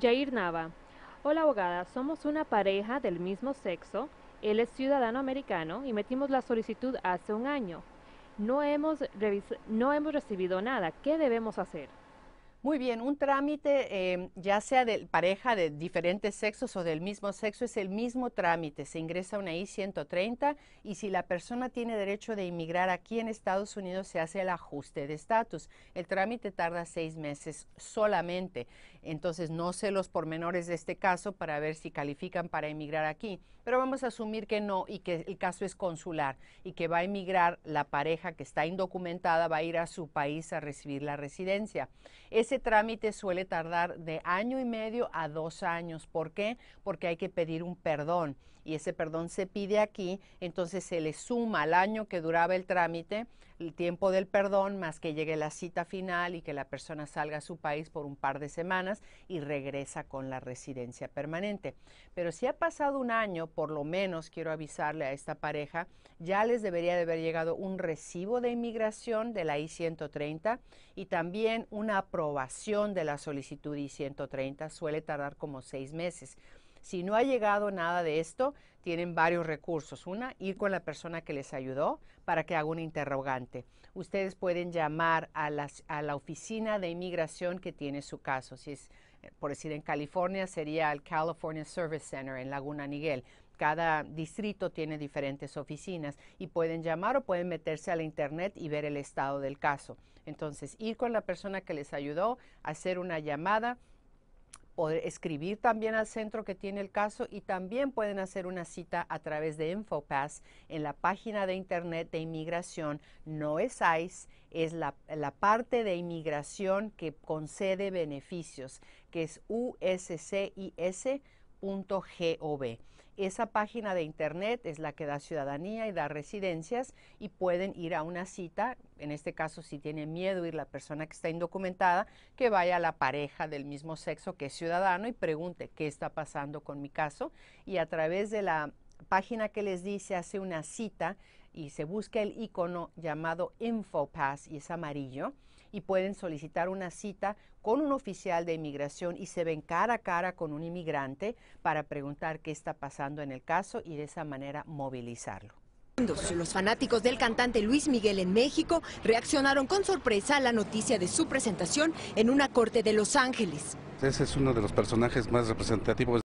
Jair Nava. Hola abogada, somos una pareja del mismo sexo, él es ciudadano americano y metimos la solicitud hace un año. No hemos, no hemos recibido nada, ¿qué debemos hacer? Muy bien, un trámite, em, ya sea de pareja de diferentes sexos o del mismo sexo, es el mismo trámite. Se ingresa una I-130 y si la persona tiene derecho de inmigrar aquí en Estados Unidos, se hace el ajuste de estatus. El trámite tarda seis meses solamente. Entonces, no sé los pormenores de este caso para ver si califican para emigrar aquí, pero vamos a asumir que no y que el caso es consular y que va a emigrar la pareja que está indocumentada, va a ir a su país a recibir la residencia. Ese trámite suele tardar de año y medio a dos años. ¿Por qué? Porque hay que pedir un perdón y ese perdón se pide aquí, entonces se le suma al año que duraba el trámite el tiempo del perdón más que llegue la cita final y que la persona salga a su país por un par de semanas y regresa con la residencia permanente. Pero si ha pasado un año, por lo menos quiero avisarle a esta pareja, ya les debería de haber llegado un recibo de inmigración de la I-130 y también una aprobación de la solicitud i 130 suele tardar como seis meses. Si no ha llegado nada de esto, tienen varios recursos. Una, ir con la persona que les ayudó para que haga un interrogante. Ustedes pueden llamar a, a la oficina de inmigración que tiene su caso. Si es, eh, por decir, en California sería el California Service Center en Laguna Niguel. Cada distrito tiene diferentes oficinas y pueden llamar o pueden meterse a la internet y ver el estado del caso. Entonces, ir con la persona que les ayudó, hacer una llamada, o escribir también al centro que tiene el caso y también pueden hacer una cita a través de InfoPass en la página de internet de inmigración. No es ICE, es la, la parte de inmigración que concede beneficios, que es USCIS .gov. Esa página de internet es la que da ciudadanía y da residencias y pueden ir a una cita, en este caso si tiene miedo ir la persona que está indocumentada, que vaya a la pareja del mismo sexo que es ciudadano y pregunte qué está pasando con mi caso y a través de la página que les dice hace una cita y se busca el icono llamado InfoPass y es amarillo y pueden solicitar una cita con un oficial de inmigración y se ven cara a cara con un inmigrante para preguntar qué está pasando en el caso y de esa manera movilizarlo. Los fanáticos del cantante Luis Miguel en México reaccionaron con sorpresa a la noticia de su presentación en una corte de Los Ángeles. Ese es uno de los personajes más representativos